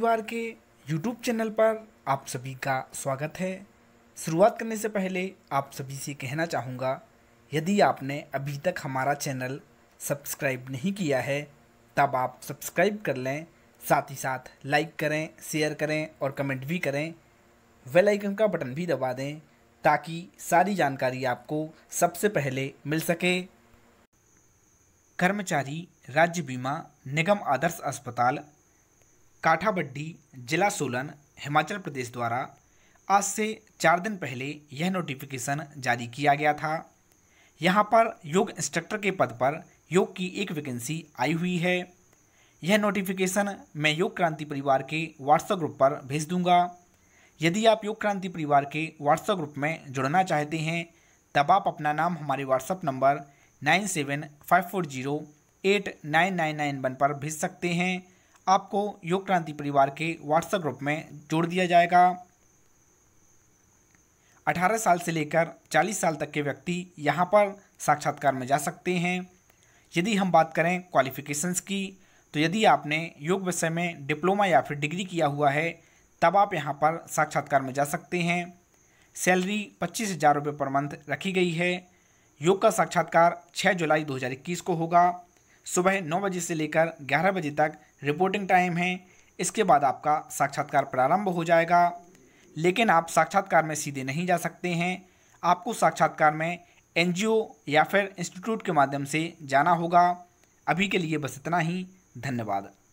परिवार के YouTube channel पर आप सभी का स्वागत है शुरुआत करने से पहले आप सभी से कहना चाहूँगा यदि आपने अभी तक हमारा चैनल सब्सक्राइब नहीं किया है तब आप सब्सक्राइब कर लें साथ ही साथ लाइक करें शेयर करें और कमेंट भी करें वेल आइकन का बटन भी दबा दें ताकि सारी जानकारी आपको सबसे पहले मिल सके कर्मचारी राज्य बीमा निगम आदर्श अस्पताल काठाबड्डी जिला सोलन हिमाचल प्रदेश द्वारा आज से चार दिन पहले यह नोटिफिकेशन जारी किया गया था यहाँ पर योग इंस्ट्रक्टर के पद पर योग की एक वैकेंसी आई हुई है यह नोटिफिकेशन मैं योग क्रांति परिवार के व्हाट्सएप ग्रुप पर भेज दूंगा यदि आप योग क्रांति परिवार के व्हाट्सएप ग्रुप में जुड़ना चाहते हैं तब आप अपना नाम हमारे WhatsApp number nine seven five four zero eight nine nine nine one पर भेज सकते हैं आपको योग क्रांति परिवार के व्हाट्सएप ग्रुप में जोड़ दिया जाएगा 18 साल से लेकर 40 साल तक के व्यक्ति यहाँ पर साक्षात्कार में जा सकते हैं यदि हम बात करें क्वालिफिकेशंस की तो यदि आपने योग विषय में डिप्लोमा या फिर डिग्री किया हुआ है तब आप यहाँ पर साक्षात्कार में जा सकते हैं सैलरी पच्चीस हज़ार रुपये पर मंथ रखी गई है योग का साक्षात्कार 6 जुलाई 2021 को होगा सुबह नौ बजे से लेकर ग्यारह बजे तक रिपोर्टिंग टाइम है इसके बाद आपका साक्षात्कार प्रारंभ हो जाएगा लेकिन आप साक्षात्कार में सीधे नहीं जा सकते हैं आपको साक्षात्कार में एन या फिर इंस्टीट्यूट के माध्यम से जाना होगा अभी के लिए बस इतना ही धन्यवाद